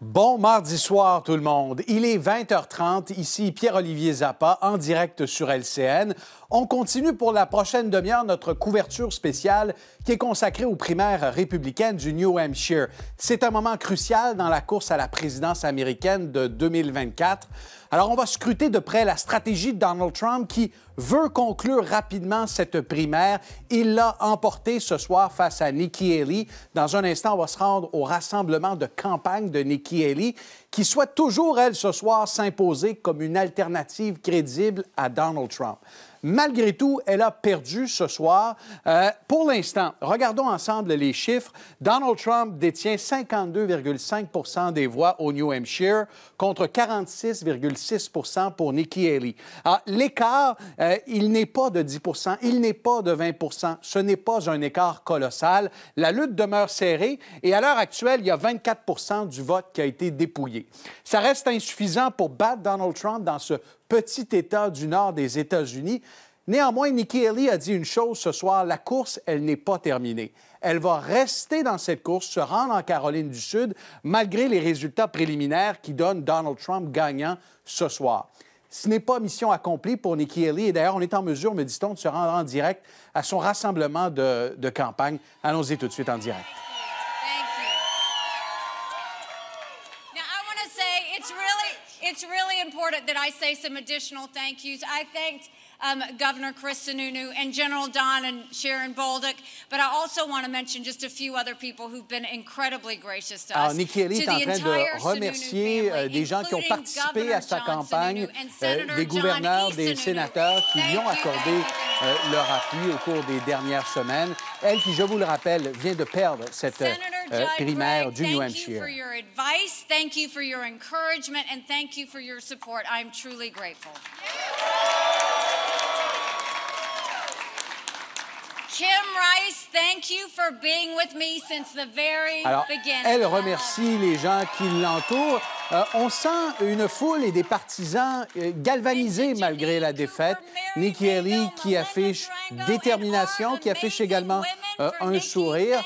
Bon mardi soir tout le monde. Il est 20h30, ici Pierre-Olivier Zappa en direct sur LCN. On continue pour la prochaine demi-heure notre couverture spéciale qui est consacrée aux primaires républicaines du New Hampshire. C'est un moment crucial dans la course à la présidence américaine de 2024. Alors on va scruter de près la stratégie de Donald Trump qui veut conclure rapidement cette primaire. Il l'a emporté ce soir face à Nikki Haley. Dans un instant, on va se rendre au rassemblement de campagne de Nikki qui souhaite toujours, elle, ce soir, s'imposer comme une alternative crédible à Donald Trump. Malgré tout, elle a perdu ce soir. Euh, pour l'instant, regardons ensemble les chiffres. Donald Trump détient 52,5 des voix au New Hampshire contre 46,6 pour Nikki Haley. Ah, l'écart, euh, il n'est pas de 10 il n'est pas de 20 Ce n'est pas un écart colossal. La lutte demeure serrée et à l'heure actuelle, il y a 24 du vote qui a été dépouillé. Ça reste insuffisant pour battre Donald Trump dans ce petit État du nord des États-Unis. Néanmoins, Nikki Haley a dit une chose ce soir, la course, elle n'est pas terminée. Elle va rester dans cette course, se rendre en Caroline du Sud, malgré les résultats préliminaires qui donnent Donald Trump gagnant ce soir. Ce n'est pas mission accomplie pour Nikki Haley. Et d'ailleurs, on est en mesure, me dit-on, de se rendre en direct à son rassemblement de, de campagne. Allons-y tout de suite en direct. important that I say some additional thank yous. I thanked um, Governor Chris Sununu and General Don and Sharon Bolduc. But I also want to mention just a few other people who've been incredibly gracious to Alors, us. Nikki Haley est en train de remercier family, euh, des gens qui ont participé à sa John campagne, euh, des gouverneurs, e. des sénateurs qui lui ont accordé euh, leur appui au cours des dernières semaines. Elle qui, je vous le rappelle, vient de perdre cette euh, primaire du New Hampshire. Thank you for your advice, thank you for your encouragement, and thank you for your support. I'm truly grateful. Alors, elle remercie les gens qui l'entourent. Euh, on sent une foule et des partisans euh, galvanisés malgré la défaite. Nikki Haley qui affiche détermination, qui affiche également euh, un sourire.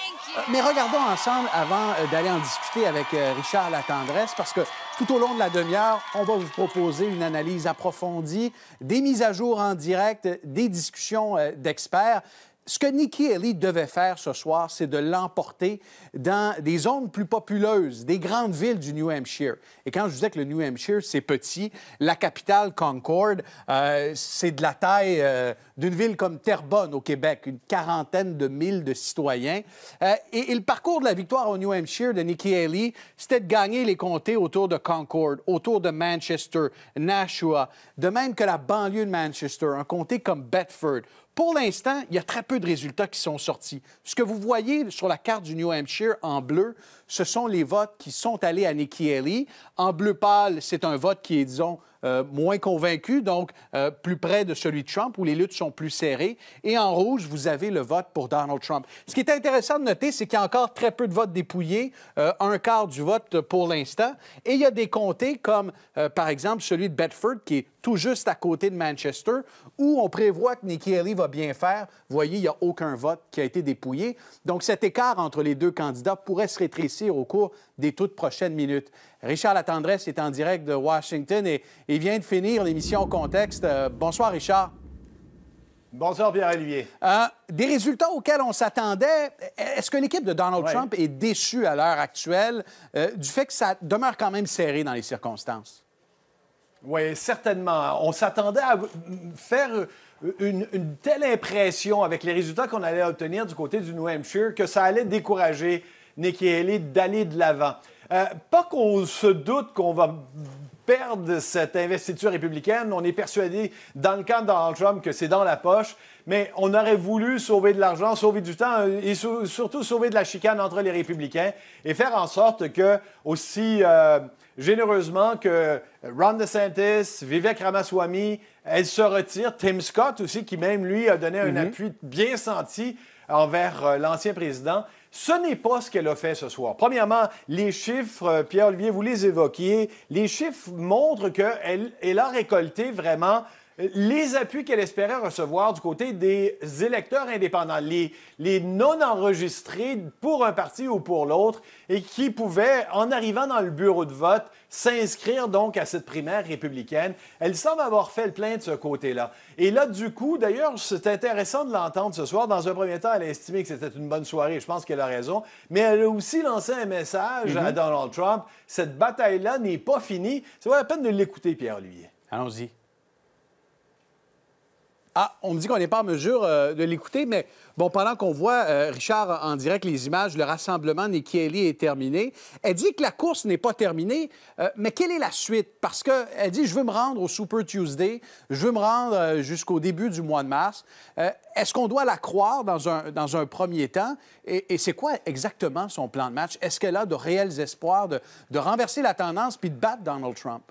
Mais regardons ensemble avant d'aller en discuter avec Richard la tendresse, parce que tout au long de la demi-heure, on va vous proposer une analyse approfondie, des mises à jour en direct, des discussions d'experts ce que Nikki Haley devait faire ce soir, c'est de l'emporter dans des zones plus populeuses, des grandes villes du New Hampshire. Et quand je disais que le New Hampshire, c'est petit, la capitale, Concord, euh, c'est de la taille euh, d'une ville comme Terrebonne au Québec, une quarantaine de mille de citoyens. Euh, et, le parcours de la victoire au New Hampshire de Nikki Haley, c'était de gagner les comtés autour de Concord, autour de Manchester, Nashua, de même que la banlieue de Manchester, un comté comme Bedford. Pour l'instant, il y a très peu de résultats qui sont sortis. Ce que vous voyez sur la carte du New Hampshire en bleu, ce sont les votes qui sont allés à Nikki Haley. En bleu pâle, c'est un vote qui est, disons, euh, moins convaincu, donc euh, plus près de celui de Trump, où les luttes sont plus serrées. Et en rouge, vous avez le vote pour Donald Trump. Ce qui est intéressant de noter, c'est qu'il y a encore très peu de votes dépouillés, euh, un quart du vote pour l'instant. Et il y a des comtés comme, par exemple, celui de Bedford, qui est tout juste à côté de Manchester, où on prévoit que Nikki Haley va bien faire. Vous voyez, il n'y a aucun vote qui a été dépouillé. Donc cet écart entre les deux candidats pourrait se rétrécir au cours des toutes prochaines minutes. Richard Latendresse est en direct de Washington et il vient de finir l'émission Contexte. Euh, bonsoir, Richard. Bonsoir, Pierre-Olivier. Euh, des résultats auxquels on s'attendait, est-ce que l'équipe de Donald Trump est déçue à l'heure actuelle euh, du fait que ça demeure quand même serré dans les circonstances? Oui, certainement. On s'attendait à faire une, une, telle impression avec les résultats qu'on allait obtenir du côté du New Hampshire que ça allait décourager Nikki Haley d'aller de l'avant. Euh, pas qu'on se doute qu'on va perdre cette investiture républicaine. On est persuadé dans le camp de Donald Trump que c'est dans la poche, mais on aurait voulu sauver de l'argent, sauver du temps euh, et surtout sauver de la chicane entre les républicains et faire en sorte que aussi euh, généreusement que Ron DeSantis, Vivek Ramaswamy, elle se retire, Tim Scott aussi qui même lui a donné un mhm. appui bien senti envers l'ancien président. Ce n'est pas ce qu'elle a fait ce soir. Premièrement, les chiffres, euh, Pierre-Olivier, vous les évoquiez, les chiffres montrent qu'elle elle a récolté vraiment les appuis qu'elle espérait recevoir du côté des électeurs indépendants, les, non-enregistrés pour un parti ou pour l'autre, et qui pouvaient, en arrivant dans le bureau de vote, s'inscrire donc à cette primaire républicaine. Elle semble avoir fait le plein de ce côté-là. Et là, du coup, d'ailleurs, c'est intéressant de l'entendre ce soir. Dans un premier temps, elle a estimé que c'était une bonne soirée. Je pense qu'elle a raison. Mais elle a aussi lancé un message mm-hmm. à Donald Trump. Cette bataille-là n'est pas finie. C'est pas la peine de l'écouter, Pierre Luyer. Allons-y. Ah, on me dit qu'on n'est pas en mesure euh, de l'écouter, mais bon, pendant qu'on voit, euh, Richard, en direct les images, le rassemblement Haley est terminé. Elle dit que la course n'est pas terminée, euh, mais quelle est la suite? Parce qu'elle dit, je veux me rendre au Super Tuesday, je veux me rendre jusqu'au début du mois de mars. Est-ce qu'on doit la croire dans un, premier temps? Et, c'est quoi exactement son plan de match? Est-ce qu'elle a de réels espoirs de, de renverser la tendance puis de battre Donald Trump?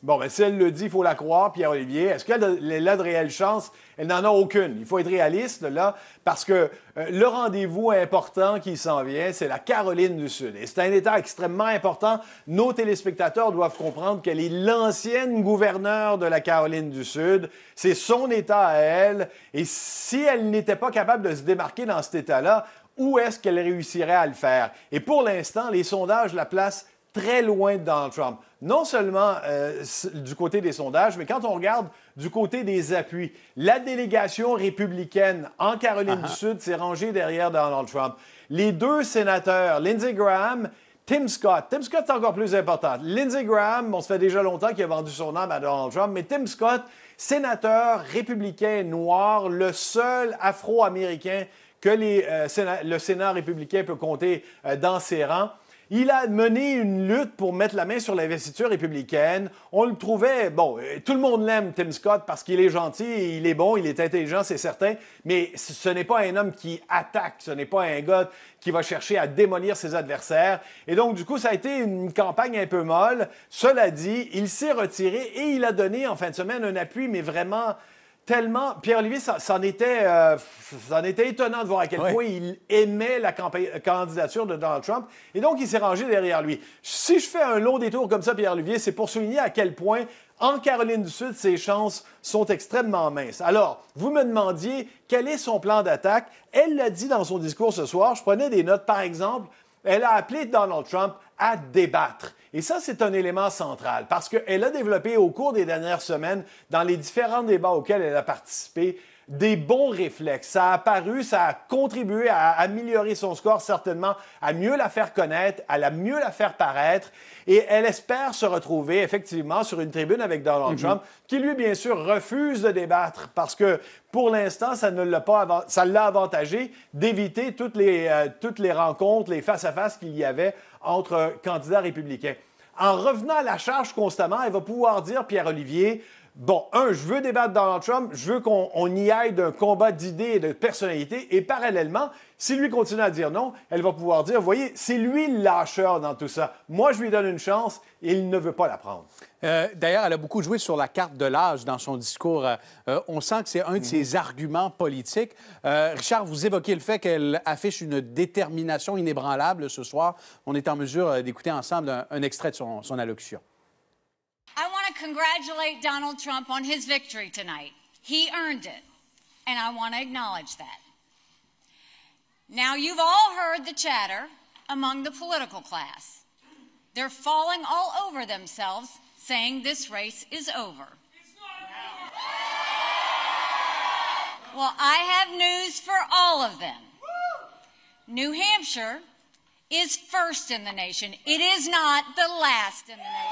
Bon, ben, si elle le dit, il faut la croire, Pierre-Olivier. Est-ce qu'elle a de réelles chances? Elle n'en a aucune. Il faut être réaliste, là, parce que euh, le rendez-vous important qui s'en vient, c'est la Caroline du Sud. Et c'est un État extrêmement important. Nos téléspectateurs doivent comprendre qu'elle est l'ancienne gouverneure de la Caroline du Sud. C'est son État à elle. Et si elle n'était pas capable de se démarquer dans cet État-là, où est-ce qu'elle réussirait à le faire? Et pour l'instant, les sondages la placent très loin de Donald Trump. Non seulement euh, du côté des sondages, mais quand on regarde du côté des appuis, la délégation républicaine en Caroline du ah ah. Sud s'est rangée derrière Donald Trump. Les deux sénateurs, Lindsey Graham Tim Scott. Tim Scott, est encore plus important. Lindsey Graham, on se fait déjà longtemps qu'il a vendu son âme à Donald Trump, mais Tim Scott, sénateur républicain noir, le seul afro-américain que euh, le Sénat républicain peut compter euh, dans ses rangs. Il a mené une lutte pour mettre la main sur l'investiture républicaine. On le trouvait, bon, euh, tout le monde l'aime, Tim Scott, parce qu'il est gentil, il est bon, il est intelligent, c'est certain, mais ce n'est pas un homme qui attaque, ce n'est pas un gars qui va chercher à démolir ses adversaires. Et donc, du coup, ça a été une campagne un peu molle. Cela dit, il s'est retiré et il a donné en fin de semaine un appui, mais vraiment tellement. Pierre-Olivier, euh, ça, en était, étonnant de voir à quel point il aimait la euh, candidature de Donald Trump. Et donc, il s'est rangé derrière lui. Si je fais un long détour comme ça, Pierre-Olivier, c'est pour souligner à quel point, en Caroline du Sud, ses chances sont extrêmement minces. Alors, vous me demandiez quel est son plan d'attaque. Elle l'a dit dans son discours ce soir. Je prenais des notes, par exemple elle a appelé Donald Trump à débattre. Et ça, c'est un élément central parce qu'elle a développé au cours des dernières semaines, dans les différents débats auxquels elle a participé, des bons réflexes. Ça a paru, ça a contribué à améliorer son score certainement, à mieux la faire connaître, à la mieux la faire paraître. Et elle espère se retrouver effectivement sur une tribune avec Donald mhm. Trump, qui lui, bien sûr, refuse de débattre parce que pour l'instant, ça ne l'a pas avantagé d'éviter toutes euh, toutes les rencontres, les face-à-face qu'il y avait entre candidats républicains en revenant à la charge constamment, elle va pouvoir dire, Pierre-Olivier, Bon, un, je veux débattre Donald Trump, je veux qu'on y aille d'un combat d'idées et de personnalités, et parallèlement, si lui continue à dire non, elle va pouvoir dire, voyez, c'est lui le lâcheur dans tout ça. Moi, je lui donne une chance, et il ne veut pas la prendre. Euh, d'ailleurs, elle a beaucoup joué sur la carte de l'âge dans son discours. Euh, euh, on sent que c'est un de ses mhm. arguments politiques. Richard, vous évoquez le fait qu'elle affiche une détermination inébranlable ce soir. On est en mesure d'écouter ensemble un, extrait de son allocution. congratulate Donald Trump on his victory tonight. He earned it, and I want to acknowledge that. Now, you've all heard the chatter among the political class. They're falling all over themselves saying this race is over. Well, I have news for all of them. New Hampshire is first in the nation. It is not the last in the nation.